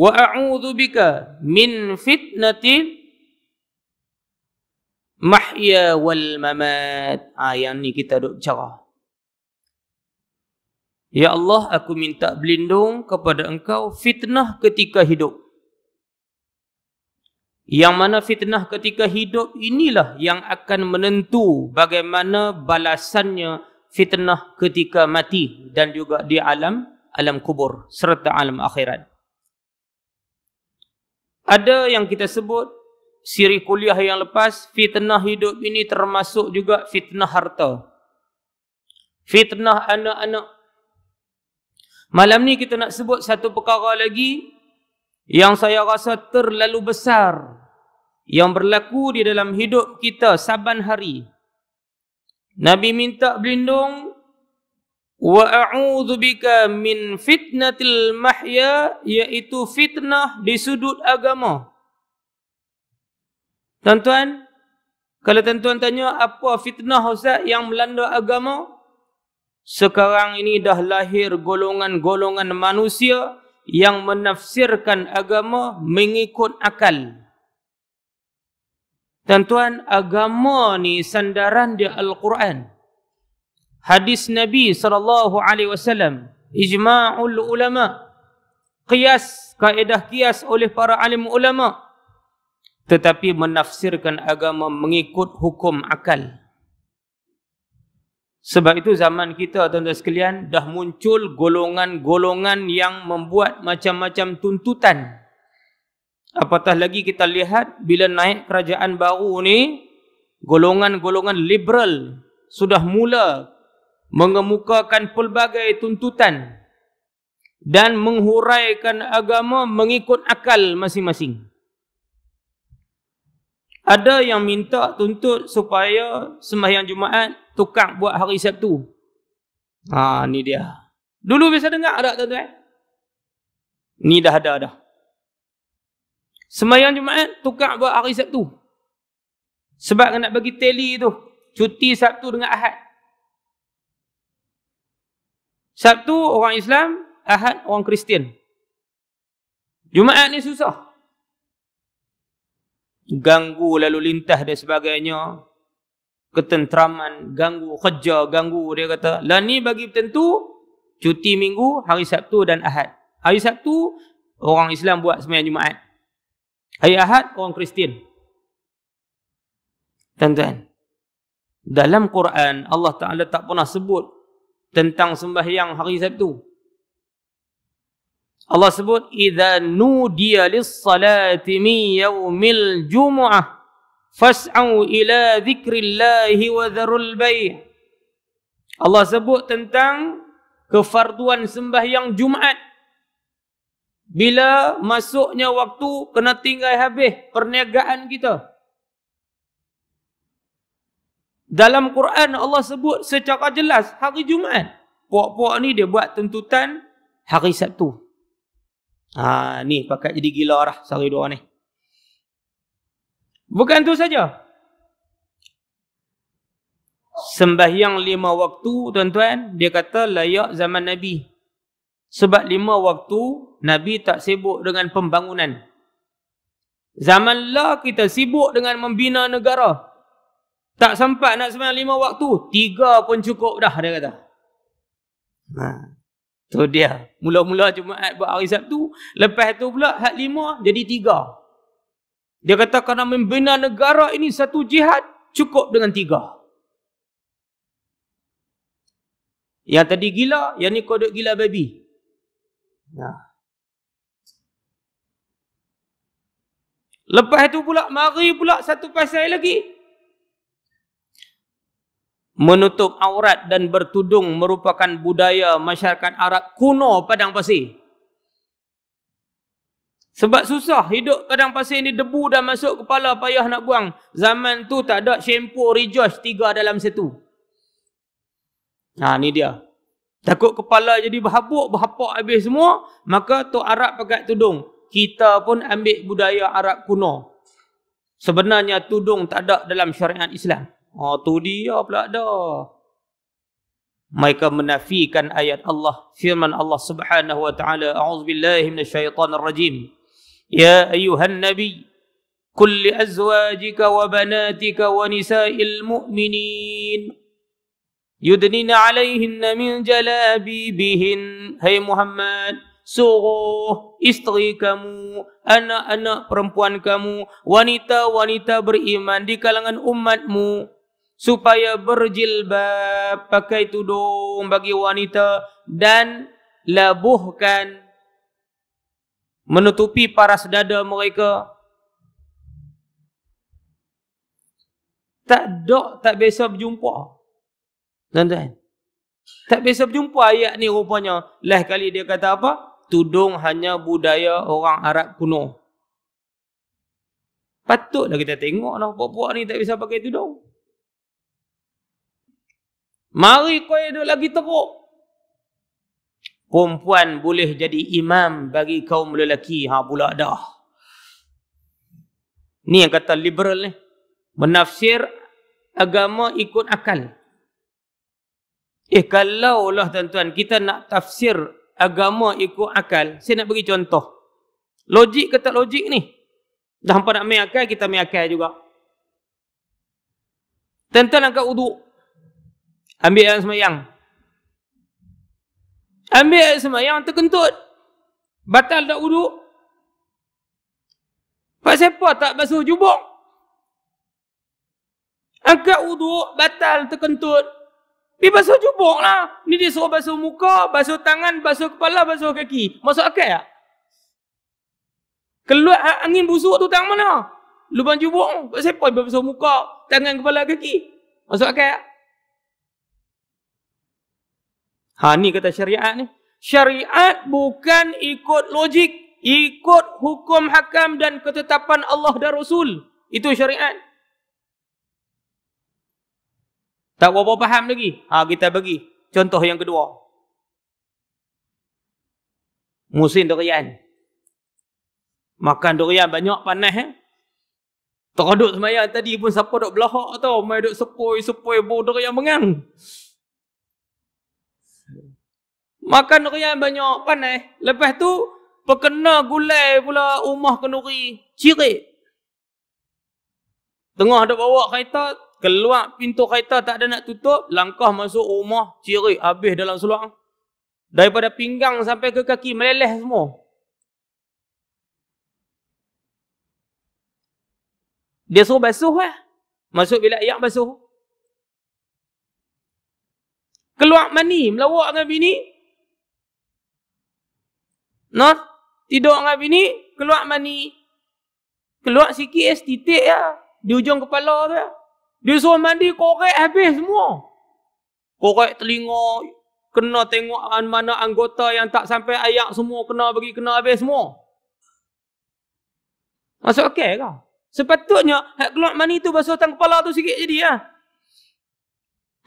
wa a'udzu bika min fitnatil mahya wal mamat. Ah yang ni kita duk bicara. Ya Allah, aku minta berlindung kepada engkau fitnah ketika hidup. Yang mana fitnah ketika hidup inilah yang akan menentu bagaimana balasannya fitnah ketika mati dan juga di alam alam kubur serta alam akhirat ada yang kita sebut siri kuliah yang lepas fitnah hidup ini termasuk juga fitnah harta fitnah anak-anak malam ni kita nak sebut satu perkara lagi yang saya rasa terlalu besar yang berlaku di dalam hidup kita saban hari Nabi minta berlindung wa a'udzu bika min fitnatil mahya yaitu fitnah di sudut agama. Tuan-tuan, kalau tuan-tuan tanya apa fitnah Ustaz yang melanda agama? Sekarang ini dah lahir golongan-golongan manusia yang menafsirkan agama mengikut akal. Tuan-tuan, agama ni sandaran dia Al-Quran hadis Nabi sallallahu alaihi wasallam ijma'ul ulama qiyas kaedah qiyas oleh para alim ulama tetapi menafsirkan agama mengikut hukum akal sebab itu zaman kita tuan-tuan sekalian dah muncul golongan-golongan yang membuat macam-macam tuntutan apatah lagi kita lihat bila naik kerajaan baru ni golongan-golongan liberal sudah mula mengemukakan pelbagai tuntutan dan menghuraikan agama mengikut akal masing-masing. Ada yang minta tuntut supaya sembahyang Jumaat tukang buat hari Sabtu. Ha ni dia. Dulu biasa dengar ada tak tuan Ni dah ada dah. Sembahyang Jumaat tukang buat hari Sabtu. Sebab nak bagi teli tu. Cuti Sabtu dengan Ahad. Sabtu orang Islam, Ahad orang Kristian. Jumaat ni susah. Ganggu lalu lintas dan sebagainya. Ketenteraman, ganggu kerja, ganggu dia kata. Lah ni bagi tentu cuti minggu hari Sabtu dan Ahad. Hari Sabtu orang Islam buat sembahyang Jumaat. Hari Ahad orang Kristian. Tuan-tuan, dalam Quran Allah Taala tak pernah sebut tentang sembahyang hari Sabtu. Allah sebut idza nudiya lis-salati min yawmil jumu'ah fas'au ila dhikrillahi wa dharul bay'. Allah sebut tentang kefarduan sembahyang Jumaat. Bila masuknya waktu kena tinggal habis perniagaan kita. Dalam Quran Allah sebut secara jelas hari Jumaat. Puak-puak ni dia buat tuntutan hari Sabtu. Ha, ni pakat jadi gila lah sehari dua ni. Bukan tu saja. Sembahyang lima waktu tuan-tuan dia kata layak zaman Nabi. Sebab lima waktu Nabi tak sibuk dengan pembangunan. Zaman lah kita sibuk dengan membina negara. Tak sempat nak sembahyang lima waktu, tiga pun cukup dah dia kata. Ha. Tu dia. Mula-mula Jumaat buat hari Sabtu, lepas tu pula hak lima jadi tiga. Dia kata kerana membina negara ini satu jihad cukup dengan tiga. Yang tadi gila, yang ni kodok gila babi. Nah. Ya. Lepas itu pula, mari pula satu pasal lagi menutup aurat dan bertudung merupakan budaya masyarakat Arab kuno padang pasir. Sebab susah hidup padang pasir ni debu dah masuk kepala payah nak buang. Zaman tu tak ada shampoo rejoice tiga dalam satu. Ha ni dia. Takut kepala jadi berhabuk, berhapak habis semua, maka tu Arab pakai tudung. Kita pun ambil budaya Arab kuno. Sebenarnya tudung tak ada dalam syariat Islam. Oh tu dia pula dah. Mereka menafikan ayat Allah. Firman Allah subhanahu wa ta'ala. A'udzubillahi minasyaitanir rajim. Ya ayuhan nabi. Kull azwajika wa banatika wa nisa'il mu'minin. Yudnina alaihinna min jalabi bihin. Hai Muhammad. Suruh isteri kamu, anak-anak perempuan kamu, wanita-wanita beriman di kalangan umatmu supaya berjilbab pakai tudung bagi wanita dan labuhkan menutupi paras dada mereka tak dok tak biasa berjumpa tuan-tuan tak biasa berjumpa ayat ni rupanya lah kali dia kata apa tudung hanya budaya orang Arab kuno patutlah kita tengok lah puak-puak ni tak biasa pakai tudung Mari kau ada lagi teruk. Perempuan boleh jadi imam bagi kaum lelaki. Ha pula dah. Ni yang kata liberal ni. Menafsir agama ikut akal. Eh kalau lah tuan-tuan kita nak tafsir agama ikut akal. Saya nak bagi contoh. Logik ke tak logik ni? Dah hampa nak main akal, kita main akal juga. Tentang angkat uduk. Ambil air semayang. Ambil air semayang, terkentut. Batal tak uduk. pak apa tak basuh jubuk? Angkat uduk, batal, terkentut. Pergi basuh jubuk lah. Ni dia suruh basuh muka, basuh tangan, basuh kepala, basuh kaki. Masuk akal tak? Keluar angin busuk tu tangan mana? Lubang jubuk. Siapa dia basuh muka, tangan, kepala, kaki? Masuk akal tak? Ha ni kata syariat ni. Syariat bukan ikut logik, ikut hukum hakam dan ketetapan Allah dan Rasul. Itu syariat. Tak apa apa faham lagi? Ha kita bagi contoh yang kedua. Musim durian. Makan durian banyak panas eh. Terduduk semayang tadi pun siapa dok belahok tau. Mai dok sepoi-sepoi bodoh yang mengang. Makan durian yang banyak panas. Lepas tu perkena gulai pula rumah kenuri ciri. Tengah ada bawa kaita keluar pintu kaita tak ada nak tutup, langkah masuk rumah ciri habis dalam seluar. Daripada pinggang sampai ke kaki meleleh semua. Dia suruh basuh eh. Masuk bila ayak basuh keluar mani melawak dengan bini Not, tidur dengan bini keluar mani keluar sikit es eh, titik ya lah. di ujung kepala tu ya. dia suruh mandi korek habis semua korek telinga kena tengok mana anggota yang tak sampai ayak semua kena bagi kena habis semua masuk okey ke sepatutnya hak keluar mani tu basuh tang kepala tu sikit jadi ya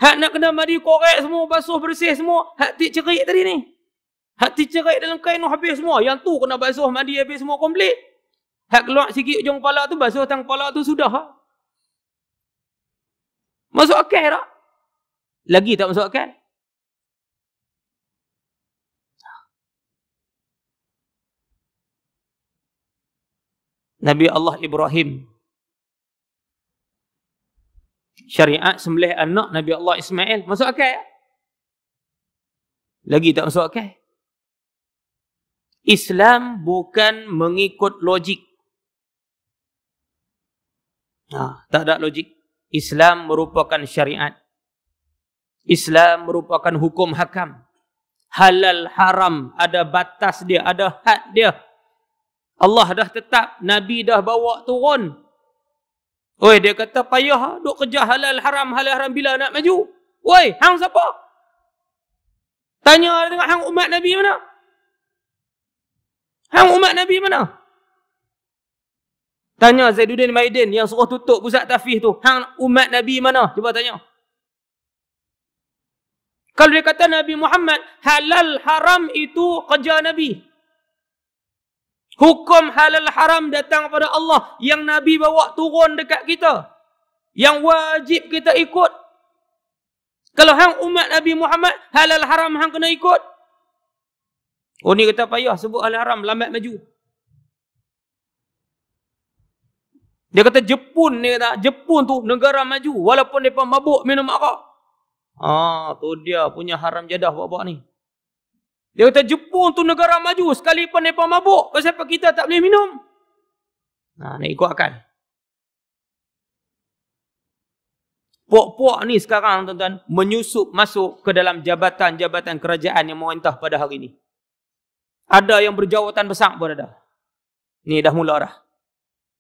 Hak nak kena mari korek semua, basuh bersih semua. Hak ti cerik tadi ni. Hak ti cerik dalam kain habis semua. Yang tu kena basuh mandi habis semua komplit. Hak keluar sikit ujung kepala tu, basuh tang kepala tu sudah. Ha? Masuk akal tak? Lagi tak masuk akal? Nabi Allah Ibrahim syariat sembelih anak Nabi Allah Ismail masuk akal ya? lagi tak masuk akal Islam bukan mengikut logik ha, tak ada logik Islam merupakan syariat Islam merupakan hukum hakam halal haram ada batas dia ada had dia Allah dah tetap Nabi dah bawa turun Oi, dia kata payah ah, dok kerja halal haram halal haram bila nak maju. Oi, hang siapa? Tanya dengan hang umat Nabi mana? Hang umat Nabi mana? Tanya Zaiduddin Maidin yang suruh tutup pusat tafih tu. Hang umat Nabi mana? Cuba tanya. Kalau dia kata Nabi Muhammad, halal haram itu kerja Nabi. Hukum halal haram datang kepada Allah yang Nabi bawa turun dekat kita. Yang wajib kita ikut. Kalau hang umat Nabi Muhammad, halal haram hang kena ikut. Oh ni kata payah sebut halal haram, lambat maju. Dia kata Jepun ni kata, Jepun tu negara maju walaupun depa mabuk minum arak. Ah, tu dia punya haram jadah buat-buat ni. Dia kata Jepun tu negara maju sekali pun mereka mabuk. Sebab apa kita tak boleh minum? Nah, ha, nak ikut akal. Puak-puak ni sekarang tuan-tuan menyusup masuk ke dalam jabatan-jabatan kerajaan yang memerintah pada hari ini. Ada yang berjawatan besar pun ada. Ni dah mula dah.